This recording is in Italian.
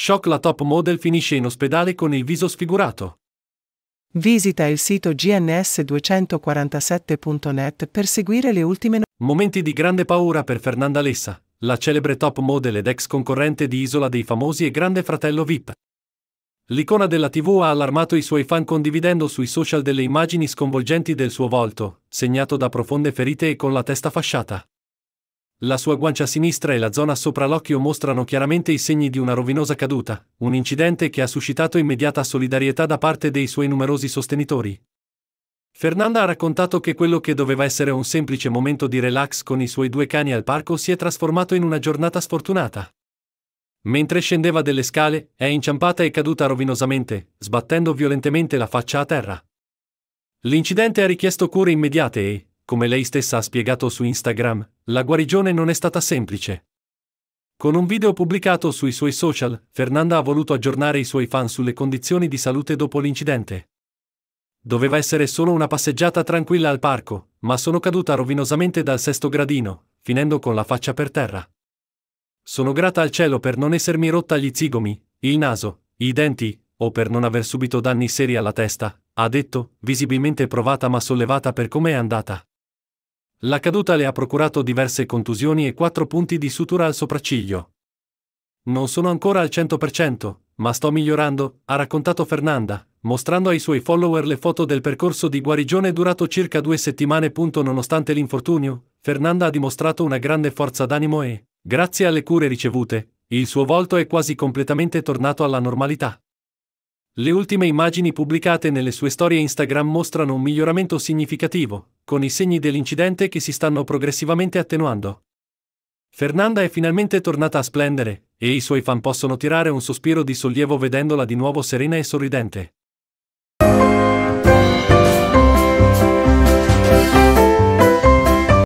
Shock la top model finisce in ospedale con il viso sfigurato. Visita il sito gns247.net per seguire le ultime notizie. Momenti di grande paura per Fernanda Lessa, la celebre top model ed ex concorrente di Isola dei Famosi e Grande Fratello VIP. L'icona della TV ha allarmato i suoi fan condividendo sui social delle immagini sconvolgenti del suo volto, segnato da profonde ferite e con la testa fasciata. La sua guancia sinistra e la zona sopra l'occhio mostrano chiaramente i segni di una rovinosa caduta, un incidente che ha suscitato immediata solidarietà da parte dei suoi numerosi sostenitori. Fernanda ha raccontato che quello che doveva essere un semplice momento di relax con i suoi due cani al parco si è trasformato in una giornata sfortunata. Mentre scendeva delle scale, è inciampata e caduta rovinosamente, sbattendo violentemente la faccia a terra. L'incidente ha richiesto cure immediate e, come lei stessa ha spiegato su Instagram, la guarigione non è stata semplice. Con un video pubblicato sui suoi social, Fernanda ha voluto aggiornare i suoi fan sulle condizioni di salute dopo l'incidente. Doveva essere solo una passeggiata tranquilla al parco, ma sono caduta rovinosamente dal sesto gradino, finendo con la faccia per terra. Sono grata al cielo per non essermi rotta gli zigomi, il naso, i denti, o per non aver subito danni seri alla testa, ha detto, visibilmente provata ma sollevata per come è andata. La caduta le ha procurato diverse contusioni e quattro punti di sutura al sopracciglio. Non sono ancora al 100%, ma sto migliorando, ha raccontato Fernanda, mostrando ai suoi follower le foto del percorso di guarigione durato circa due settimane. Nonostante l'infortunio, Fernanda ha dimostrato una grande forza d'animo e, grazie alle cure ricevute, il suo volto è quasi completamente tornato alla normalità. Le ultime immagini pubblicate nelle sue storie Instagram mostrano un miglioramento significativo, con i segni dell'incidente che si stanno progressivamente attenuando. Fernanda è finalmente tornata a splendere, e i suoi fan possono tirare un sospiro di sollievo vedendola di nuovo serena e sorridente.